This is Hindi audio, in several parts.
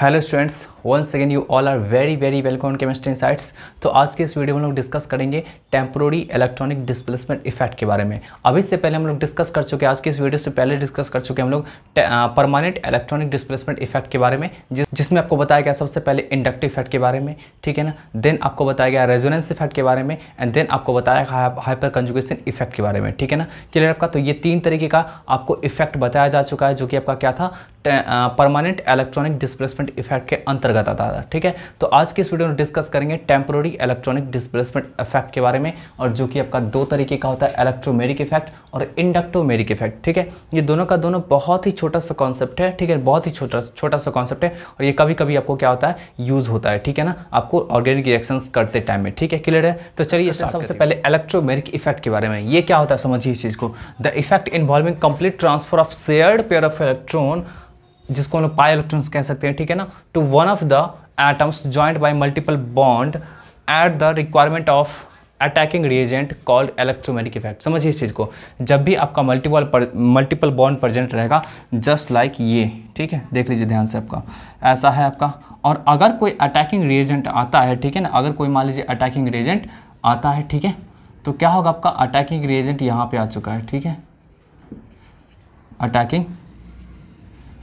hello students one second you all are very very welcome on chemistry sites तो आज के इस वीडियो में हम लोग डिस्कस करेंगे टेम्प्रोरी इलेक्ट्रॉनिक डिस्प्लेसमेंट इफेक्ट के बारे में अभी से पहले हम लोग डिस्कस कर चुके हैं आज के इस वीडियो से पहले डिस्कस कर चुके हैं हम लोग परमानेंट इलेक्ट्रॉनिक डिस्प्लेसमेंट इफेक्ट के बारे में जिस, जिसमें आपको बताया गया सबसे पहले इंडक्टिव इफेक्ट के बारे में ठीक है ना देन आपको बताया गया रेजोनेंस इफेक्ट के बारे में एंड देन आपको बताया गया हाइपर कंजुकेशन इफेक्ट के बारे में ठीक है ना क्लियर आपका तो ये तीन तरीके का आपको इफेक्ट बताया जा चुका है जो कि आपका क्या था परमानेंट इलेक्ट्रॉनिक डिस्प्लेसमेंट इफेक्ट के अंतर्गत अंतर्गत आता था ठीक है तो आज की इस वीडियो में डिस्कस करेंगे टेम्प्रोरी इलेक्ट्रॉनिक डिस्प्लेसमेंट इफेक्ट के बारे में और जो कि आपका दो तरीके का होता है इलेक्ट्रोमेरिक इफेक्ट और इंडक्टोमेरिक इफेक्ट ठीक है ये दोनों का दोनों बहुत ही छोटा सा कॉन्सेप्ट है ठीक है बहुत ही छोटा छोटा सा कॉन्सेप्ट है और ये कभी कभी आपको क्या होता है यूज होता है ठीक है ना आपको ऑर्गेनिक रिएक्शन करते टाइम में ठीक है क्लियर है तो चलिए अच्छा, सबसे पहले इलेक्ट्रोमेरिक इफेक्ट के बारे में ये क्या होता है समझिए इस चीज़ को the effect involving complete transfer of shared pair of electron जिसको हम लोग पाई इलेक्ट्रॉन्स कह सकते हैं ठीक है ना to one of the atoms joint by multiple bond at the requirement of attacking reagent called electromeric effect समझिए इस चीज़ को जब भी आपका मल्टीपल मल्टीपल बॉन्ड प्रेजेंट रहेगा जस्ट लाइक ये ठीक है देख लीजिए ध्यान से आपका ऐसा है आपका और अगर कोई अटैकिंग रिएजेंट आता है ठीक है ना अगर कोई मान लीजिए अटैकिंग रिएजेंट आता है ठीक है तो क्या होगा आपका अटैकिंग रिएजेंट यहाँ पे आ चुका है ठीक है अटैकिंग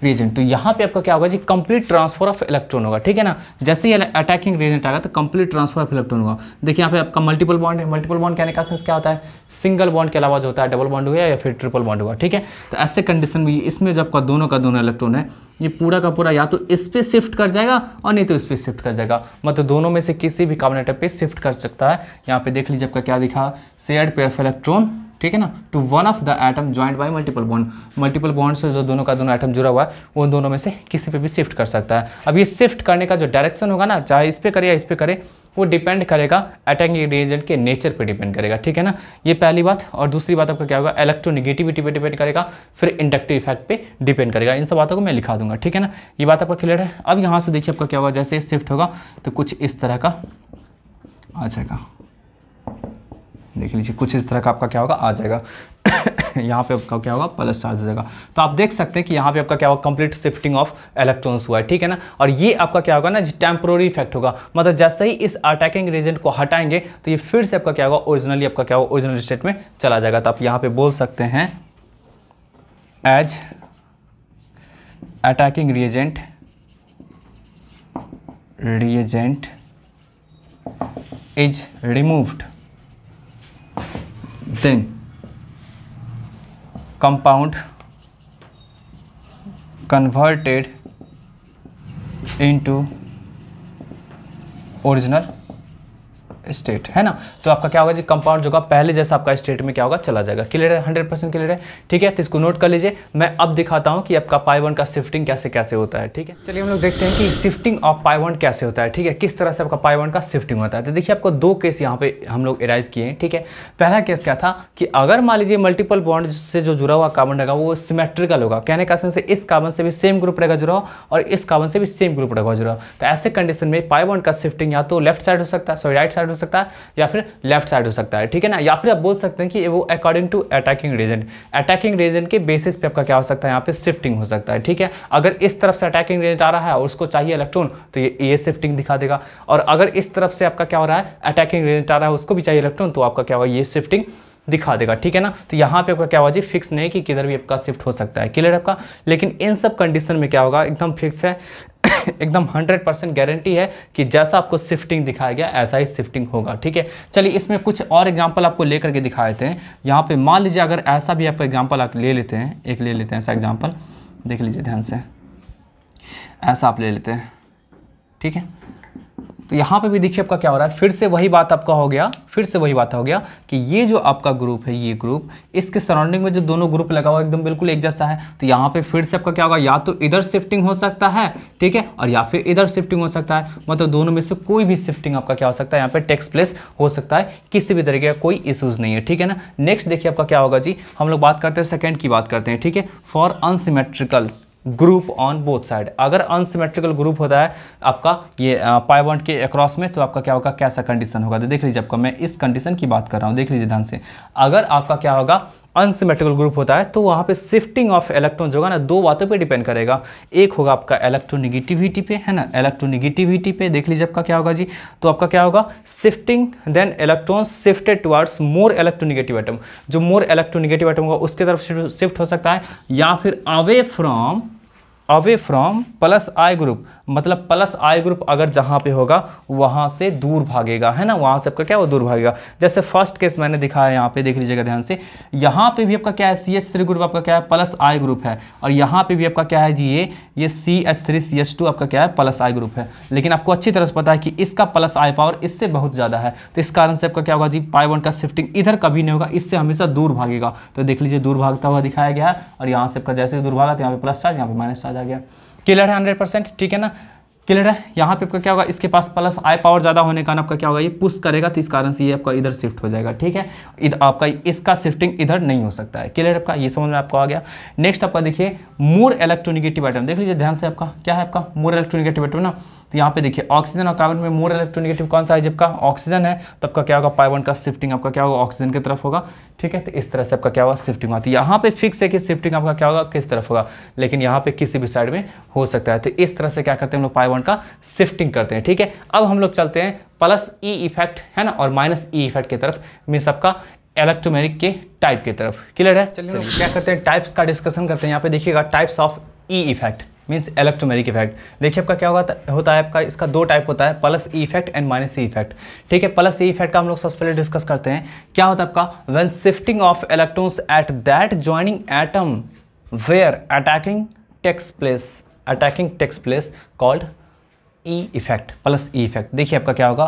रीजेंट तो यहाँ पे आपका क्या होगा जी कंप्लीट ट्रांसफर ऑफ इलेक्ट्रॉन होगा ठीक है ना जैसे ही अटैकिंग रीजेंट आएगा तो कंप्लीट ट्रांसफर ऑफ इलेक्ट्रॉन होगा देखिए यहाँ पे आपका मल्टीपल बॉन्ड है मल्टीपल बॉन्ड कहने का सेंस क्या होता है सिंगल बॉन्ड के अलावा जो होता है डबल बॉन्ड हुआ या फिर ट्रिपल बॉन्ड हुआ ठीक है तो ऐसे कंडीशन में इसमें जब आपका दोनों का दोनों इलेक्ट्रॉन है ये पूरा का पूरा या तो इस पर शिफ्ट कर जाएगा और नहीं तो इस पर शिफ्ट कर जाएगा मतलब दोनों में से किसी भी कार्बोनेटर पर शिफ्ट कर सकता है यहाँ पे देख लीजिए आपका क्या दिखा शेयर पेयर ऑफ इलेक्ट्रॉन ठीक है ना to one of the atom joint by multiple bond multiple bond से जो दोनों का दोनों एटम जुड़ा हुआ है उन दोनों में से किसी पे भी शिफ्ट कर सकता है अब ये शिफ्ट करने का जो डायरेक्शन होगा ना चाहे इस पर करे या इस पर करे वो डिपेंड करेगा अटैकिंग रिएजेंट के नेचर पे डिपेंड करेगा ठीक है ना ये पहली बात और दूसरी बात आपका क्या होगा इलेक्ट्रोनिगेटिविटी पे डिपेंड करेगा फिर इंडक्टिव इफेक्ट पे डिपेंड करेगा इन सब बातों को मैं लिखा दूंगा ठीक है ना ये बात आपका क्लियर है अब यहाँ से देखिए आपका क्या होगा जैसे शिफ्ट होगा तो कुछ इस तरह का आ जाएगा अच्छा, देख लीजिए कुछ इस तरह का आपका क्या होगा आ जाएगा यहाँ पे आपका क्या होगा प्लस चार्ज हो जाएगा तो आप देख सकते हैं कि यहाँ पे आपका क्या होगा कंप्लीट शिफ्टिंग ऑफ इलेक्ट्रॉन्स हुआ है ठीक है ना और ये आपका क्या होगा ना टेम्प्रोरी इफेक्ट होगा मतलब जैसे ही इस अटैकिंग रेजेंट को हटाएंगे तो ये फिर से आपका क्या होगा ओरिजिनली आपका क्या होगा ओरिजिनल स्टेट में चला जाएगा तो आप यहाँ पर बोल सकते हैं as attacking reagent reagent is removed then compound converted into original state है ना तो आपका क्या होगा जी कंपाउंड जो होगा पहले जैसा आपका स्टेट में क्या होगा चला जाएगा क्लियर है हंड्रेड परसेंट क्लियर है ठीक है तो इसको नोट कर लीजिए मैं अब दिखाता हूँ कि आपका पाईवन का शिफ्टिंग कैसे कैसे होता है ठीक है चलिए हम लोग देखते हैं कि शिफ्टिंग ऑफ पाईवन कैसे होता है ठीक है किस तरह से आपका पाईवन का शिफ्टिंग होता है तो देखिए आपको दो केस यहाँ पे हम लोग एराइज किए हैं ठीक है पहला केस क्या था कि अगर मान लीजिए मल्टीपल बॉन्ड से जो जुड़ा हुआ कार्बन रहेगा वो सिमेट्रिकल होगा कहने का सेंस इस कार्बन से भी सेम ग्रुप रहेगा जुड़ा और इस कार्बन से भी सेम ग्रुप रहेगा जुड़ा तो ऐसे कंडीशन में पाईवन का शिफ्टिंग या तो लेफ्ट साइड हो सकता है सॉरी राइट साइड सकता है या फिर लेफ्ट साइड हो सकता है ठीक है ना या फिर आप बोल सकते हैं कि वो according to attacking reason attacking reason के बेसिस पे आपका क्या हो सकता है यहाँ पे शिफ्टिंग हो सकता है ठीक है अगर इस तरफ से अटैकिंग रीजन आ रहा है और उसको चाहिए इलेक्ट्रॉन तो ये ए शिफ्टिंग दिखा देगा और अगर इस तरफ से आपका क्या हो रहा है अटैकिंग रीजन आ रहा है उसको भी चाहिए इलेक्ट्रॉन तो आपका क्या हुआ ये शिफ्टिंग दिखा देगा ठीक है ना तो यहाँ पे आपका क्या हुआ जी फिक्स नहीं कि किधर भी आपका शिफ्ट हो सकता है क्लियर आपका लेकिन इन सब कंडीशन में क्या होगा एकदम फिक्स है एकदम 100 परसेंट गारंटी है कि जैसा आपको शिफ्टिंग दिखाया गया ऐसा ही शिफ्टिंग होगा ठीक है चलिए इसमें कुछ और एग्जाम्पल आपको लेकर के दिखा देते हैं यहाँ पर मान लीजिए अगर ऐसा भी आप एग्जाम्पल आप ले लेते हैं एक ले लेते हैं ऐसा एग्जाम्पल देख लीजिए ध्यान से ऐसा आप ले लेते हैं ठीक है तो यहाँ पे भी देखिए आपका क्या हो रहा है फिर से वही बात आपका हो गया फिर से वही बात हो गया कि ये जो आपका ग्रुप है ये ग्रुप इसके सराउंडिंग में जो दोनों ग्रुप लगा हुआ एकदम बिल्कुल एक जैसा है तो यहाँ पे फिर से आपका क्या होगा या तो इधर शिफ्टिंग हो सकता है ठीक है और या फिर इधर शिफ्टिंग हो सकता है मतलब दोनों में से कोई भी शिफ्टिंग आपका क्या हो सकता है यहाँ पर टेक्स प्लेस हो सकता है किसी भी तरीके का कोई इशूज़ नहीं है ठीक है ना नेक्स्ट देखिए आपका क्या होगा जी हम लोग बात करते हैं सेकेंड की बात करते हैं ठीक है for unsymmetrical group on both side अगर अनसिमेट्रिकल ग्रुप होता है आपका ये पाई के अक्रॉस में तो आपका क्या होगा कैसा कंडीशन होगा तो देख लीजिए आपका मैं इस कंडीशन की बात कर रहा हूँ देख लीजिए ध्यान से अगर आपका क्या होगा अनसिमेट्रिकल ग्रुप होता है तो वहाँ पे शिफ्टिंग ऑफ इलेक्ट्रॉन जो होगा ना दो बातों पे डिपेंड करेगा एक होगा आपका इलेक्ट्रोनिगेटिविटी पे है ना इलेक्ट्रोनिगेटिविटी पे देख लीजिए आपका क्या होगा जी तो आपका क्या होगा shifting then electron shifted towards more electronegative item जो मोर इलेक्ट्रोनिगेटिव आइटम होगा उसके तरफ शिफ्ट हो सकता है या फिर away from away from plus I group मतलब प्लस आई ग्रुप अगर जहाँ पे होगा वहाँ से दूर भागेगा है ना वहाँ से आपका क्या वो दूर भागेगा जैसे फर्स्ट केस मैंने दिखाया यहाँ पे देख लीजिएगा ध्यान से यहाँ पे भी आपका क्या है सी एच थ्री ग्रुप आपका क्या है प्लस आई ग्रुप है और यहाँ पे भी आपका क्या है जी ये ये C H three C H two आपका क्या है प्लस आई ग्रुप है लेकिन आपको अच्छी तरह से पता है कि इसका प्लस आई पावर इससे बहुत ज़्यादा है तो इस कारण से आपका क्या होगा जी पाई वन का शिफ्टिंग इधर कभी नहीं होगा इससे हमेशा दूर भागेगा तो देख लीजिए दूर भागता हुआ दिखाया गया और यहाँ से आपका जैसे दूर भागा तो यहाँ पर प्लस चार्ज यहाँ पे माइनस चार्ज चला गया क्लियर है हंड्रेड परसेंट ठीक है ना क्लियर है यहाँ पे आपका क्या होगा इसके पास प्लस आई पावर ज़्यादा होने का कारण आपका क्या होगा ये पुश करेगा तो इस कारण से ये आपका इधर शिफ्ट हो जाएगा ठीक है इधर आपका इसका शिफ्टिंग इधर नहीं हो सकता है क्लियर आपका ये समझ में आपको आ गया नेक्स्ट आपका देखिए मोर इलेक्ट्रोनिगेटिव आइटम देख लीजिए ध्यान से आपका क्या है आपका मोर इलेक्ट्रोनिगेटिव आइटम ना तो यहाँ पे देखिए ऑक्सीजन और कार्बन में मोर इलेक्ट्रोनिगेटिव कौन सा है जबका ऑक्सीजन है तब का क्या होगा पाइवन का शिफ्टिंग आपका क्या होगा ऑक्सीजन की तरफ होगा ठीक है तो इस तरह से आपका क्या होगा शिफ्टिंग होगा तो यहाँ पे फिक्स है कि शिफ्टिंग आपका क्या होगा किस तरफ होगा लेकिन यहाँ पे किसी भी साइड में हो सकता है तो इस तरह से क्या करते हैं हम लोग पाइवन का शिफ्टिंग करते हैं ठीक है अब हम लोग चलते हैं प्लस ई इफेक्ट है ना और माइनस ई इफेक्ट की तरफ मीन आपका इलेक्ट्रोमेरिक के टाइप की तरफ क्लियर है चलिए क्या करते हैं टाइप्स का डिस्कशन करते हैं यहाँ पे देखिएगा types of E effect means electromeric effect देखिए आपका क्या होगा होता है आपका इसका दो टाइप होता है plus E effect and minus E effect ठीक है प्लस ई इफेक्ट का हम लोग सबसे पहले डिस्कस करते हैं क्या होता है आपका when shifting of electrons at that joining atom where attacking takes place attacking takes place called E effect plus E effect देखिए आपका क्या होगा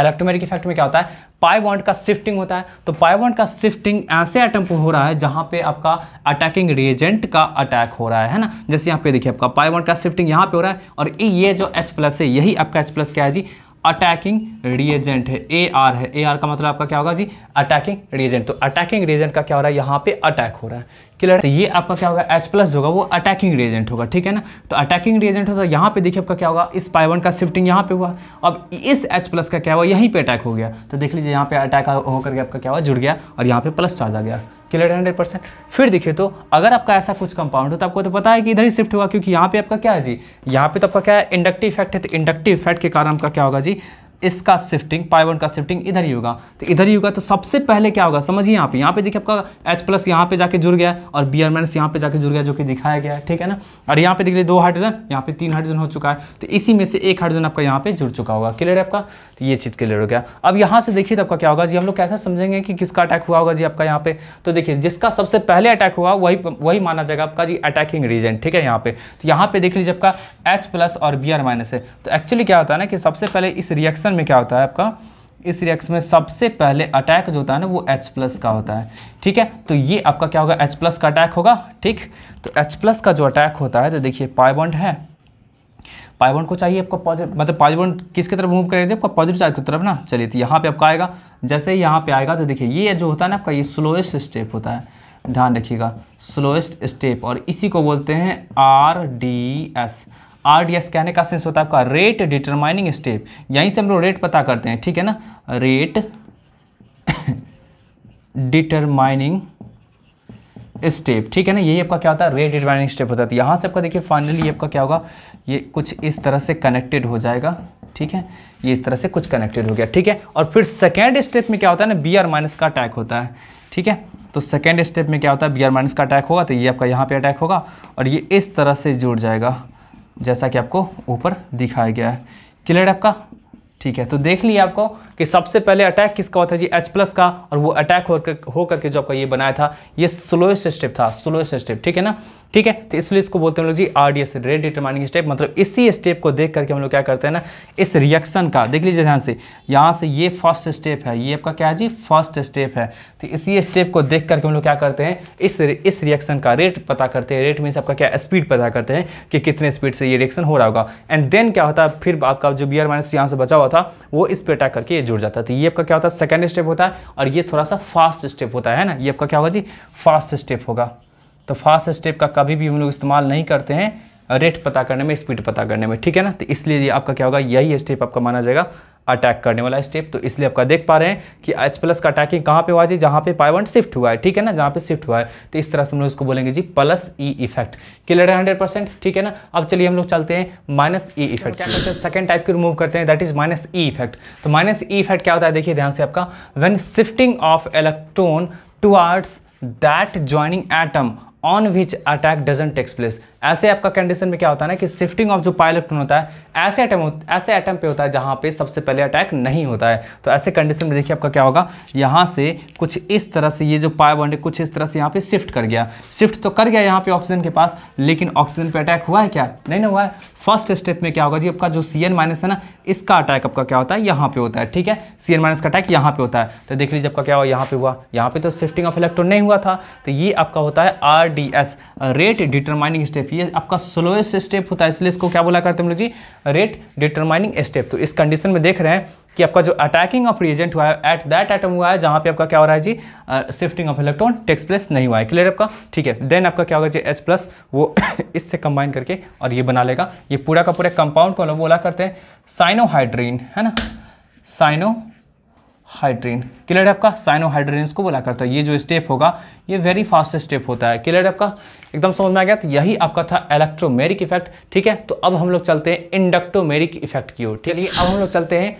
इलेक्ट्रोमेटिक इफेक्ट में क्या होता है पाई बॉन्ड का शिफ्टिंग होता है तो पाई बॉन्ड का शिफ्टिंग ऐसे एटम पर हो रहा है जहां पे आपका अटैकिंग रिएजेंट का अटैक हो रहा है है ना जैसे यहाँ पे देखिए आपका पाई बॉन्ड का शिफ्टिंग यहाँ पे हो रहा है और ये जो एच प्लस है यही आपका एच प्लस क्या है जी अटैकिंग रिएजेंट है ए आर है ए आर का मतलब आपका क्या होगा जी अटैकिंग रिएजेंट तो अटैकिंग रिएजेंट का क्या हो रहा है यहाँ पे अटैक हो रहा है क्लियर तो ये आपका क्या होगा एच प्लस होगा वो अटैकिंग रिएजेंट होगा ठीक है ना तो अटैकिंग रिएजेंट होगा यहाँ पे देखिए आपका क्या होगा इस पाइवन का शिफ्टिंग यहाँ पे हुआ अब इस एच प्लस का क्या हुआ यहीं पे अटैक हो गया तो देख लीजिए यहाँ पे अटैक होकर के आपका क्या हुआ जुड़ गया और यहाँ पे प्लस चार्ज आ गया क्लियर हंड्रेड परसेंट फिर देखिए तो अगर आपका ऐसा कुछ कंपाउंड हो तो आपको तो पता है कि इधर ही शिफ्ट होगा क्योंकि यहाँ पे आपका क्या है जी यहाँ पे तो आपका क्या है इंडक्टिव इफेक्ट है तो इंडक्टिव इफेक्ट के कारण आपका क्या होगा जी इसका शिफ्टिंग पाई वन का शिफ्टिंग इधर ही होगा तो इधर ही होगा तो सबसे पहले क्या होगा समझिए यहाँ पे यहाँ पे देखिए आपका एच प्लस यहाँ पे जाके जुड़ गया और बी आर माइनस यहाँ पे जाके जुड़ गया जो कि दिखाया गया है ठीक है ना और यहाँ पे देख लीजिए दो हाइड्रोजन यहाँ पे तीन हाइड्रोजन हो चुका है तो इसी में से एक हाइड्रोजन आपका यहाँ पे जुड़ चुका होगा क्लियर है आपका तो ये चीज़ क्लियर हो गया अब यहाँ से देखिए तो आपका क्या होगा जी हम लोग कैसा समझेंगे कि किसका अटैक हुआ होगा जी आपका यहाँ पे तो देखिए जिसका सबसे पहले अटैक हुआ वही वही माना जाएगा आपका जी अटैकिंग रीजन ठीक है यहाँ पे तो यहाँ पे देख लीजिए आपका एच प्लस और बी आर माइनस है तो एक्चुअली क्या होता है ना कि सबसे पहले इस रिएक्शन रिएक्शन में क्या होता है आपका इस रिएक्शन में सबसे पहले अटैक जो होता है ना वो H प्लस का होता है ठीक है तो ये आपका क्या होगा H प्लस का अटैक होगा ठीक तो H प्लस का जो अटैक होता है तो देखिए पाइबॉन्ड है पाइबॉन्ड को चाहिए आपका पॉजिटिव मतलब पाइबॉन्ड किसके तरफ मूव करेगा आपका पॉजिटिव चार्ज की तरफ ना चलिए तो यहाँ पर आपका आएगा जैसे ही यहाँ पर आएगा तो देखिए ये जो होता है ना आपका ये स्लोएस्ट स्टेप होता है ध्यान रखिएगा स्लोएस्ट स्टेप और इसी को बोलते हैं आर डी एस आर कहने का सेंस होता है आपका रेट डिटरमाइनिंग स्टेप यहीं से हम लोग रेट पता करते हैं ठीक है ना रेट डिटरमाइनिंग स्टेप ठीक है ना यही आपका क्या होता है रेट डिटरमाइनिंग स्टेप होता है तो यहाँ से आपका देखिए फाइनली आपका क्या होगा ये कुछ इस तरह से कनेक्टेड हो जाएगा ठीक है ये इस तरह से कुछ कनेक्टेड हो गया ठीक है और फिर सेकेंड स्टेप में क्या होता है ना बी आर माइनस का अटैक होता है ठीक है तो सेकेंड स्टेप में क्या होता है बी आर माइनस का अटैक होगा तो ये आपका यहाँ पर अटैक होगा और ये इस तरह से जुड़ जाएगा जैसा कि आपको ऊपर दिखाया गया है क्लियर है आपका ठीक है तो देख लिया आपको कि सबसे पहले अटैक किसका होता है जी एच प्लस का और वो अटैक होकर होकर के जो आपका ये बनाया था ये स्लोएस्ट स्टेप था स्लोएस्ट स्टेप ठीक है ना ठीक है तो इसलिए इसको बोलते हैं लोग जी R D S rate determining step मतलब इसी स्टेप को देख करके हम लोग क्या करते हैं ना इस रिएक्शन का देख लीजिए ध्यान से यहाँ से ये फर्स्ट स्टेप है ये आपका क्या है जी फर्स्ट स्टेप है तो इसी स्टेप को देख करके हम लोग क्या करते हैं इस इस रिएक्शन का रेट पता करते हैं रेट मीन्स आपका क्या स्पीड पता करते हैं कि कितने स्पीड से ये रिएक्शन हो रहा होगा एंड देन क्या होता है फिर आपका जो बी आर माइनस यहाँ से बचा हुआ था वो इस पर अटैक करके जुड़ जाता है तो ये आपका क्या होता है सेकेंड स्टेप होता है और ये थोड़ा सा फास्ट स्टेप होता है ना ये आपका क्या होगा जी फास्ट स्टेप होगा तो फास्ट स्टेप का कभी भी हम लोग इस्तेमाल नहीं करते हैं रेट पता करने में स्पीड पता करने में ठीक है ना तो इसलिए आपका क्या होगा यही स्टेप आपका माना जाएगा अटैक करने वाला स्टेप तो इसलिए आपका देख पा रहे हैं कि एच प्लस का अटैकिंग कहाँ पे हुआ जी जहाँ पे पाई वन शिफ्ट हुआ है ठीक है ना जहाँ पे शिफ्ट हुआ है तो इस तरह से हम लोग इसको बोलेंगे जी प्लस ई इफेक्ट क्लियर है हंड्रेड परसेंट ठीक है ना अब चलिए हम लोग चलते हैं माइनस ई इफेक्ट क्या करते हैं सेकंड टाइप की रिमूव करते हैं that is minus E effect तो माइनस ई इफेक्ट क्या होता है देखिए ध्यान से आपका when shifting of electron towards that joining atom on which attack doesn't takes place ऐसे आपका कंडीशन में क्या होता है ना कि शिफ्टिंग ऑफ जो पायलट इलेक्ट्रॉन होता है ऐसे आइटम ऐसे आइटम पे होता है जहाँ पे सबसे पहले अटैक नहीं होता है तो ऐसे कंडीशन में देखिए आपका क्या होगा यहाँ से कुछ इस तरह से ये जो पाई बॉन्ड है कुछ इस तरह से यहाँ पे शिफ्ट कर गया शिफ्ट तो कर गया यहाँ पे ऑक्सीजन के पास लेकिन ऑक्सीजन पे अटैक हुआ है क्या नहीं ना हुआ है फर्स्ट स्टेप में क्या होगा जी आपका जो सी एन माइनस है ना इसका अटैक आपका क्या होता है यहाँ पे होता है ठीक है सी एन माइनस का अटैक यहाँ पे होता है तो देख लीजिए आपका क्या हुआ यहाँ पे हुआ यहाँ पे तो शिफ्टिंग ऑफ इलेक्ट्रॉन नहीं हुआ था तो ये आपका होता है R RDS rate determining step ये आपका स्लोएस्ट स्टेप होता है इसलिए इसको क्या बोला करते हैं लोग जी रेट डिटरमाइनिंग स्टेप तो इस कंडीशन में देख रहे हैं कि आपका जो अटैकिंग ऑफ रिएजेंट हुआ है एट दैट एटम हुआ है जहां पे आपका क्या हो रहा है जी shifting of electron takes place नहीं हुआ है क्लियर आपका ठीक है देन आपका क्या होगा जी एच प्लस वो इससे कंबाइन करके और ये बना लेगा ये पूरा का पूरा कंपाउंड को बोला करते हैं साइनोहाइड्रीन है ना साइनो हाइड्रीन क्लियर आपका साइनोहाइड्रेन्स को बोला करता है ये जो स्टेप होगा ये वेरी फास्ट स्टेप होता है क्लियर आपका एकदम समझ में आ गया तो यही आपका था इलेक्ट्रोमेरिक इफेक्ट ठीक है तो अब हम लोग चलते हैं इंडक्टोमेरिक इफेक्ट की ओर चलिए अब हम लोग चलते हैं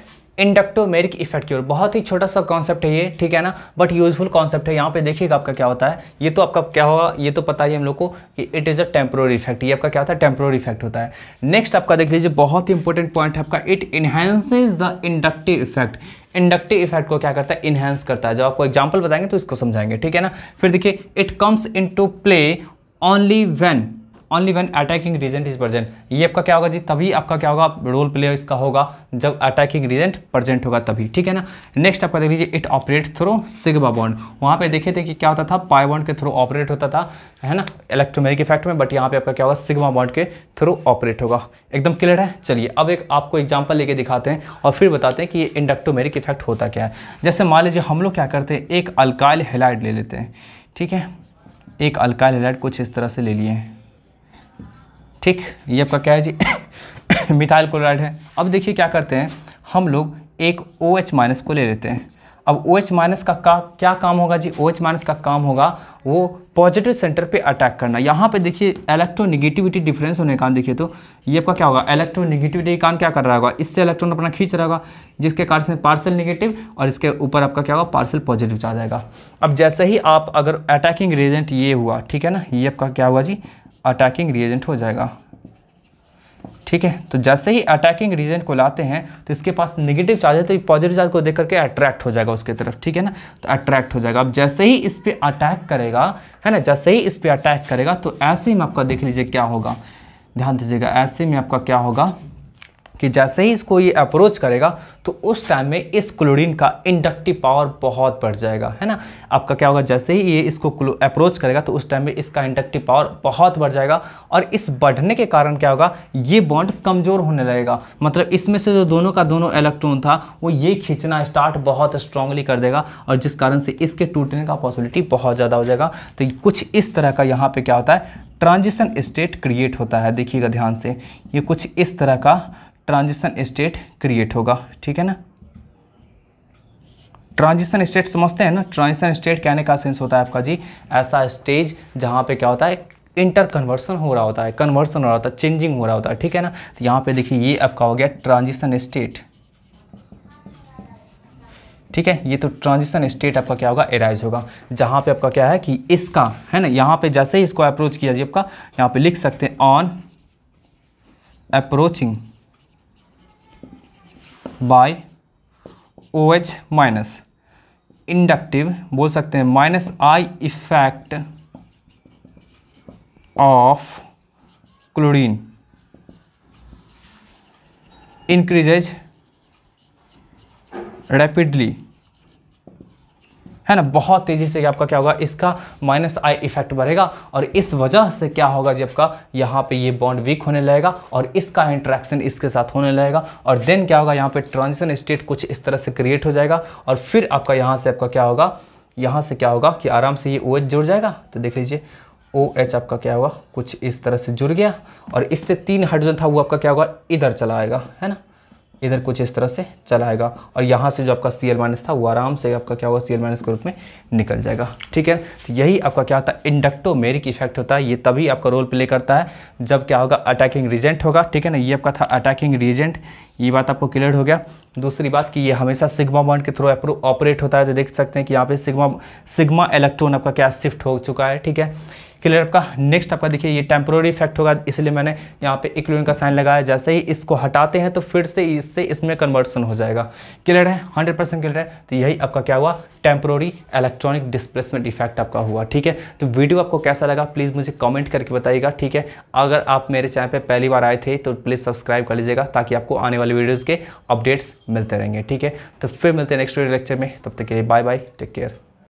इंडक्टोमेरिक इफेक्ट की ओर बहुत ही छोटा सा कॉन्सेप्ट है ये ठीक है ना बट यूजफुल कॉन्सेप्ट है यहाँ पे देखिएगा आपका क्या होता है ये तो आपका क्या होगा ये तो पता ही हम लोग को कि it is a temporary effect ये आपका क्या होता है टेम्प्रोरी इफेक्ट होता है नेक्स्ट आपका देख लीजिए बहुत ही इंपॉर्टेंट पॉइंट है आपका it enhances the inductive effect inductive effect को क्या करता है इन्हेंस करता है जब आपको एग्जाम्पल बताएंगे तो इसको समझाएंगे ठीक है ना फिर देखिए it comes in to play only when only one attacking reagent is present ये आपका क्या होगा जी तभी आपका क्या होगा रोल प्ले इसका होगा जब अटैकिंग रीजेंट प्रजेंट होगा तभी ठीक है ना नेक्स्ट आपका देख लीजिए it operate through sigma bond वहाँ पे देखे थे कि क्या होता था पाई बॉन्ड के थ्रू ऑपरेट होता था है ना इलेक्ट्रोमेरिक इफेक्ट में बट यहाँ पे आपका क्या होगा सिग्मा बॉन्ड के थ्रू ऑपरेट होगा एकदम क्लियर है चलिए अब एक आपको एग्जाम्पल लेके दिखाते हैं और फिर बताते हैं कि ये इंडक्टोमेरिक इफेक्ट होता क्या है जैसे मान लीजिए हम लोग क्या करते हैं एक अल्काइल हेलाइड ले लेते हैं ठीक है एक अल्काइल हेलाइड कुछ इस तरह से ले लिए हैं ठीक ये आपका क्या है जी मिथाइल क्लोराइड है अब देखिए क्या करते हैं हम लोग एक ओ OH एच माइनस को ले लेते हैं अब ओ OH एच माइनस का, का क्या काम होगा जी ओ OH एच माइनस का काम होगा वो पॉजिटिव सेंटर पे अटैक करना यहाँ पे देखिए इलेक्ट्रोनिगेटिविटी डिफरेंस होने का देखिए तो ये आपका क्या होगा इलेक्ट्रोनिगेटिविटी के क्या कर रहा होगा इससे इलेक्ट्रॉन अपना खींच रहा होगा जिसके कारण से पार्सल निगेटिव और इसके ऊपर आपका क्या होगा पार्सल पॉजिटिव चार्ज जाएगा अब जैसे ही आप अगर अटैकिंग रेजेंट ये हुआ ठीक है ना ये आपका क्या हुआ जी अटैकिंग रिएजेंट हो जाएगा ठीक है तो जैसे ही अटैकिंग रीजन को लाते हैं तो इसके पास नेगेटिव चार्ज है तो पॉजिटिव चार्ज को देख करके अट्रैक्ट हो जाएगा उसके तरफ ठीक है ना तो अट्रैक्ट हो जाएगा अब जैसे ही इस पर अटैक करेगा है ना जैसे ही इस पर अटैक करेगा तो ऐसे ही में आपका देख लीजिए क्या होगा ध्यान दीजिएगा ऐसे में आपका क्या होगा कि जैसे ही इसको ये अप्रोच करेगा तो उस टाइम में इस क्लोरीन का इंडक्टिव पावर बहुत बढ़ जाएगा है ना आपका क्या होगा जैसे ही ये इसको अप्रोच करेगा तो उस टाइम में इसका इंडक्टिव पावर बहुत बढ़ जाएगा और इस बढ़ने के कारण क्या होगा ये बॉन्ड कमज़ोर होने लगेगा मतलब इसमें से जो दोनों का दोनों इलेक्ट्रॉन था वो ये खींचना स्टार्ट बहुत स्ट्रांगली कर देगा और जिस कारण से इसके टूटने का पॉसिबिलिटी बहुत ज़्यादा हो जाएगा तो कुछ इस तरह का यहाँ पे क्या होता है ट्रांजिशन स्टेट क्रिएट होता है देखिएगा ध्यान से ये कुछ इस तरह का ट्रांजिशन स्टेट क्रिएट होगा ठीक है ना ट्रांजिशन स्टेट समझते हैं ना ट्रांजिशन स्टेट कहने का सेंस होता है आपका जी ऐसा स्टेज जहां पे क्या होता है इंटर कन्वर्सन हो रहा होता है कन्वर्सन हो रहा होता है चेंजिंग हो रहा होता है ठीक है ना तो यहां पे देखिए ये आपका हो गया ट्रांजिशन स्टेट ठीक है ये तो ट्रांजिशन स्टेट आपका क्या होगा एराइज होगा जहां पे आपका क्या है कि इसका है ना यहां पे जैसे ही इसको अप्रोच किया जी आपका यहां पे लिख सकते हैं on approaching by O H minus inductive बोल सकते हैं minus I effect of chlorine increases rapidly है ना बहुत तेज़ी से आपका क्या होगा इसका माइनस आई इफेक्ट बढ़ेगा और इस वजह से क्या होगा जब का यहाँ पे ये बॉन्ड वीक होने लगेगा और इसका इंट्रैक्शन इसके साथ होने लगेगा और देन क्या होगा यहाँ पे ट्रांजिशन स्टेट कुछ इस तरह से क्रिएट हो जाएगा और फिर आपका यहाँ से आपका क्या होगा यहाँ से क्या होगा कि आराम से ये ओ एच जुड़ जाएगा तो देख लीजिए ओ एच आपका क्या होगा कुछ इस तरह से जुड़ गया और इससे तीन हाइड्रोजन था वो आपका क्या होगा इधर चला आएगा है ना इधर कुछ इस तरह से चला आएगा और यहाँ से जो आपका सी एल माइनस था वो आराम से आपका क्या होगा सी एल माइनस के रूप में निकल जाएगा ठीक है तो यही आपका क्या होता है इंडक्टोमेरिक इफेक्ट होता है ये तभी आपका रोल प्ले करता है जब क्या होगा अटैकिंग रीजेंट होगा ठीक है ना ये आपका था अटैकिंग रीजेंट ये बात आपको क्लियर हो गया दूसरी बात कि ये हमेशा सिग्मा बॉन्ड के थ्रू ऑपरेट होता है तो देख सकते हैं कि यहाँ पे सिग्मा सिग्मा इलेक्ट्रॉन आपका क्या शिफ्ट हो चुका है ठीक है क्लियर आपका नेक्स्ट आपका देखिए ये टेम्प्रोरी इफेक्ट होगा इसलिए मैंने यहाँ पे इक्लोन का साइन लगाया जैसे ही इसको हटाते हैं तो फिर से इससे इसमें कन्वर्सन हो जाएगा क्लियर है हंड्रेड परसेंट क्लियर है तो यही आपका क्या हुआ टेम्प्रोरी इलेक्ट्रॉनिक डिस्प्लेसमेंट इफेक्ट आपका हुआ ठीक है तो वीडियो आपको कैसा लगा प्लीज़ मुझे कॉमेंट करके बताइएगा ठीक है अगर आप मेरे चैनल पर पहली बार आए थे तो प्लीज़ सब्सक्राइब कर लीजिएगा ताकि आपको आने वाले वाले वीडियोज़ के अपडेट्स मिलते रहेंगे ठीक है तो फिर मिलते हैं नेक्स्ट वीडियो लेक्चर में तब तक के लिए बाय बाय टेक केयर